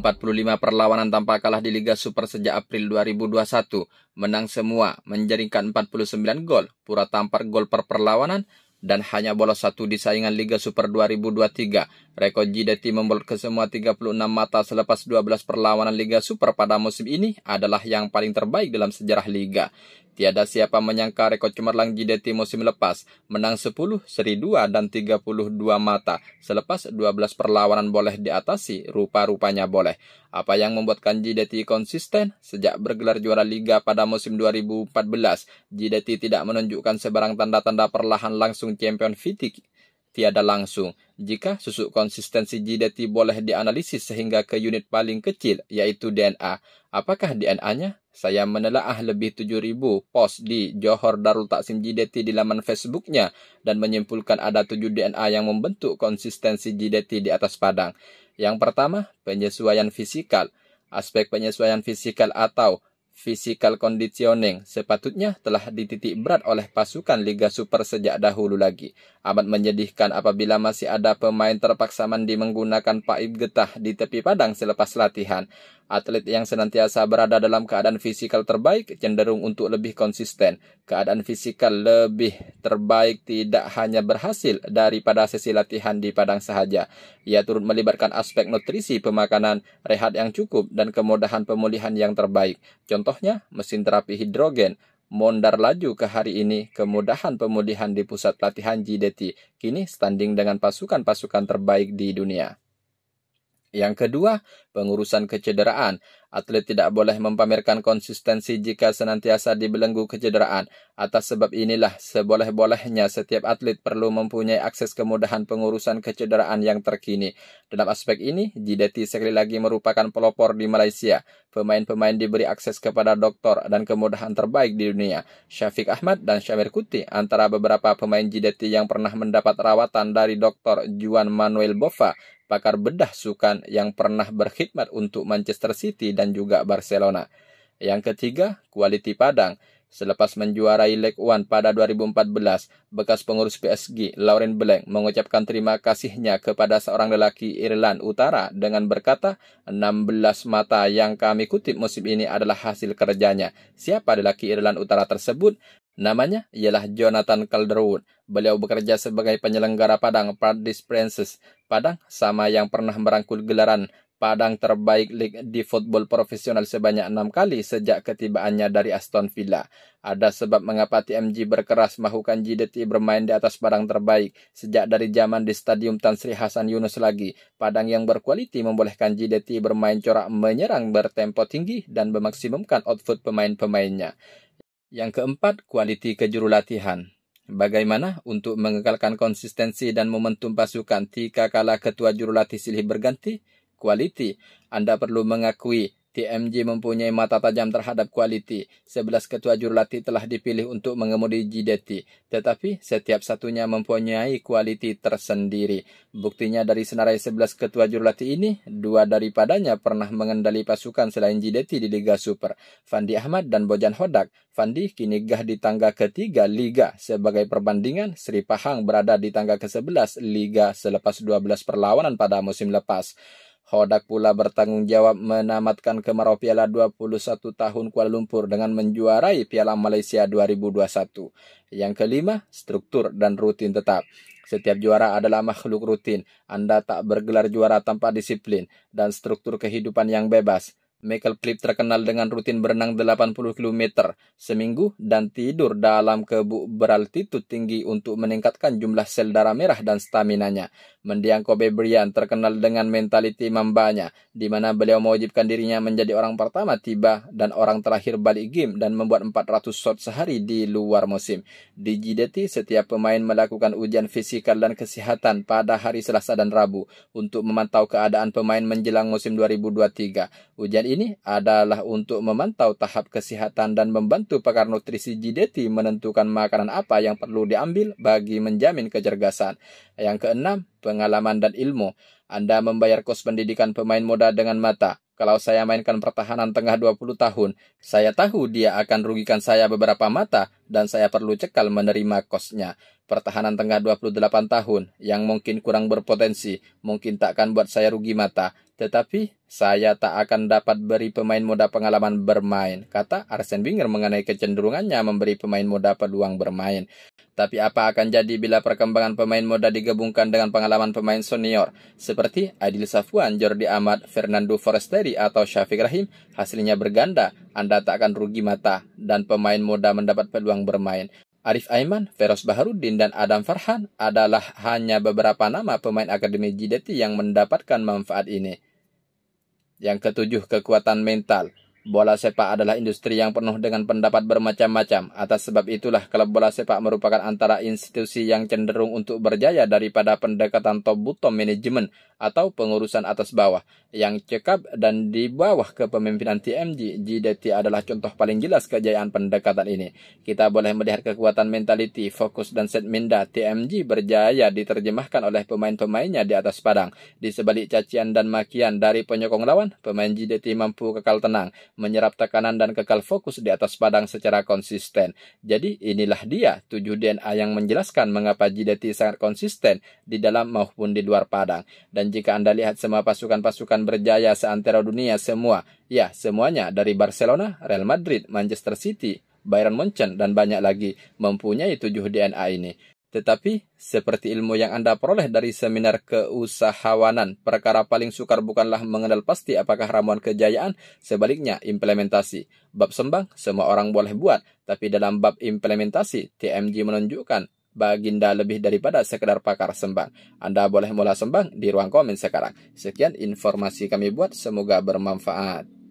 45 perlawanan tanpa kalah di Liga Super sejak April 2021, menang semua, menjaringkan 49 gol, pura tampar gol per perlawanan, dan hanya bolos satu di saingan Liga Super 2023. Rekor JDT membolot ke semua 36 mata selepas 12 perlawanan Liga Super pada musim ini adalah yang paling terbaik dalam sejarah Liga. Tiada siapa menyangka rekod cemerlang JDT musim lepas, menang 10, seri 2, dan 32 mata. Selepas 12 perlawanan boleh diatasi, rupa-rupanya boleh. Apa yang membuatkan JDT konsisten? Sejak bergelar juara liga pada musim 2014, JDT tidak menunjukkan sebarang tanda-tanda perlahan langsung champion Vitik tiada langsung. Jika susuk konsistensi GDT boleh dianalisis sehingga ke unit paling kecil, yaitu DNA, apakah DNA-nya? Saya menelaah lebih 7.000 post di Johor Darul Taksim GDT di laman Facebooknya dan menyimpulkan ada 7 DNA yang membentuk konsistensi GDT di atas padang. Yang pertama, penyesuaian fisikal. Aspek penyesuaian fisikal atau Physical conditioning sepatutnya telah dititik berat oleh pasukan Liga Super sejak dahulu lagi. Amat menjadikan apabila masih ada pemain terpaksa mandi menggunakan paip getah di tepi padang selepas latihan. Atlet yang senantiasa berada dalam keadaan fisikal terbaik cenderung untuk lebih konsisten. Keadaan fisikal lebih terbaik tidak hanya berhasil daripada sesi latihan di padang sahaja. Ia turut melibatkan aspek nutrisi, pemakanan, rehat yang cukup, dan kemudahan pemulihan yang terbaik. Contohnya, mesin terapi hidrogen, mondar laju ke hari ini, kemudahan pemulihan di pusat latihan JDT kini standing dengan pasukan-pasukan terbaik di dunia. Yang kedua, pengurusan kecederaan. Atlet tidak boleh mempamerkan konsistensi jika senantiasa dibelenggu kecederaan. Atas sebab inilah, seboleh-bolehnya setiap atlet perlu mempunyai akses kemudahan pengurusan kecederaan yang terkini. Dalam aspek ini, JDT sekali lagi merupakan pelopor di Malaysia. Pemain-pemain diberi akses kepada doktor dan kemudahan terbaik di dunia. Syafiq Ahmad dan Syamir Kuti antara beberapa pemain JDT yang pernah mendapat rawatan dari doktor Juan Manuel Bova pakar bedah sukan yang pernah berkhidmat untuk Manchester City dan juga Barcelona. Yang ketiga, kualiti Padang. Selepas menjuarai Leg One pada 2014, bekas pengurus PSG, Lauren Blank, mengucapkan terima kasihnya kepada seorang lelaki Irland Utara dengan berkata, 16 mata yang kami kutip musim ini adalah hasil kerjanya. Siapa lelaki Irland Utara tersebut? Namanya ialah Jonathan Calderwood. Beliau bekerja sebagai penyelenggara Padang Paradise Princess. Padang sama yang pernah merangkul gelaran Padang terbaik league di football profesional sebanyak enam kali sejak ketibaannya dari Aston Villa. Ada sebab mengapa TMG berkeras mahukan JDT bermain di atas Padang terbaik sejak dari zaman di Stadium Tan Sri Hasan Yunus lagi. Padang yang berkualiti membolehkan JDT bermain corak menyerang bertempo tinggi dan memaksimumkan output pemain-pemainnya. Yang keempat, kualiti kejurulatihan. Bagaimana untuk mengekalkan konsistensi dan momentum pasukan jika kala ketua jurulatih silih berganti? Kualiti, Anda perlu mengakui TMJ mempunyai mata tajam terhadap kualiti. Sebelas ketua jurulatih telah dipilih untuk mengemudi JDT, tetapi setiap satunya mempunyai kualiti tersendiri. Buktinya dari senarai sebelas ketua jurulatih ini, dua daripadanya pernah mengendali pasukan selain JDT di Liga Super, Fandi Ahmad dan Bojan Hodak. Fandi kini gah di tangga ketiga Liga. Sebagai perbandingan, Sri Pahang berada di tangga ke-11 Liga selepas 12 perlawanan pada musim lepas. Hodak pula bertanggung jawab menamatkan kemarau Piala 21 tahun Kuala Lumpur dengan menjuarai Piala Malaysia 2021. Yang kelima, struktur dan rutin tetap. Setiap juara adalah makhluk rutin. Anda tak bergelar juara tanpa disiplin dan struktur kehidupan yang bebas. Michael Clip terkenal dengan rutin berenang 80 km seminggu dan tidur dalam kebuk beraltitude tinggi untuk meningkatkan jumlah sel darah merah dan staminanya. Mendiang Kobe Bryant terkenal dengan mentaliti mambanya, di mana beliau mewajibkan dirinya menjadi orang pertama tiba dan orang terakhir balik game dan membuat 400 shot sehari di luar musim. Di GDT, setiap pemain melakukan ujian fisikal dan kesehatan pada hari Selasa dan Rabu untuk memantau keadaan pemain menjelang musim 2023. Ujian ini adalah untuk memantau tahap kesehatan dan membantu pakar nutrisi GDT menentukan makanan apa yang perlu diambil bagi menjamin kecergasan. Yang keenam, pengalaman dan ilmu. Anda membayar kos pendidikan pemain muda dengan mata. Kalau saya mainkan pertahanan tengah 20 tahun, saya tahu dia akan rugikan saya beberapa mata dan saya perlu cekal menerima kosnya. Pertahanan tengah 28 tahun yang mungkin kurang berpotensi, mungkin takkan buat saya rugi mata. Tetapi saya tak akan dapat beri pemain muda pengalaman bermain, kata Arsene Wenger mengenai kecenderungannya memberi pemain muda peluang bermain. Tapi apa akan jadi bila perkembangan pemain muda digabungkan dengan pengalaman pemain senior seperti Adil Safwan, Jordi Amat, Fernando Forestieri atau Syafiq Rahim? Hasilnya berganda, Anda tak akan rugi mata dan pemain muda mendapat peluang bermain. Arif Aiman, Feroz Baharudin, dan Adam Farhan adalah hanya beberapa nama pemain Akademi JDT yang mendapatkan manfaat ini. Yang ketujuh, kekuatan mental. Bola sepak adalah industri yang penuh dengan pendapat bermacam-macam. Atas sebab itulah klub bola sepak merupakan antara institusi yang cenderung untuk berjaya daripada pendekatan top bottom manajemen atau pengurusan atas bawah yang cekap dan di bawah kepemimpinan TMG. GDT adalah contoh paling jelas kejayaan pendekatan ini. Kita boleh melihat kekuatan mentality, fokus dan set minda TMG berjaya diterjemahkan oleh pemain-pemainnya di atas padang. Di sebalik cacian dan makian dari penyokong lawan, pemain GDT mampu kekal tenang menyerap tekanan dan kekal fokus di atas padang secara konsisten. Jadi inilah dia tujuh DNA yang menjelaskan mengapa JDT sangat konsisten di dalam maupun di luar padang. Dan jika Anda lihat semua pasukan-pasukan berjaya seantero dunia semua, ya semuanya dari Barcelona, Real Madrid, Manchester City, Bayern Munchen, dan banyak lagi mempunyai tujuh DNA ini. Tetapi, seperti ilmu yang Anda peroleh dari seminar keusahawanan, perkara paling sukar bukanlah mengenal pasti apakah ramuan kejayaan, sebaliknya implementasi. Bab sembang, semua orang boleh buat, tapi dalam bab implementasi, TMG menunjukkan baginda lebih daripada sekedar pakar sembang. Anda boleh mulai sembang di ruang komen sekarang. Sekian informasi kami buat, semoga bermanfaat.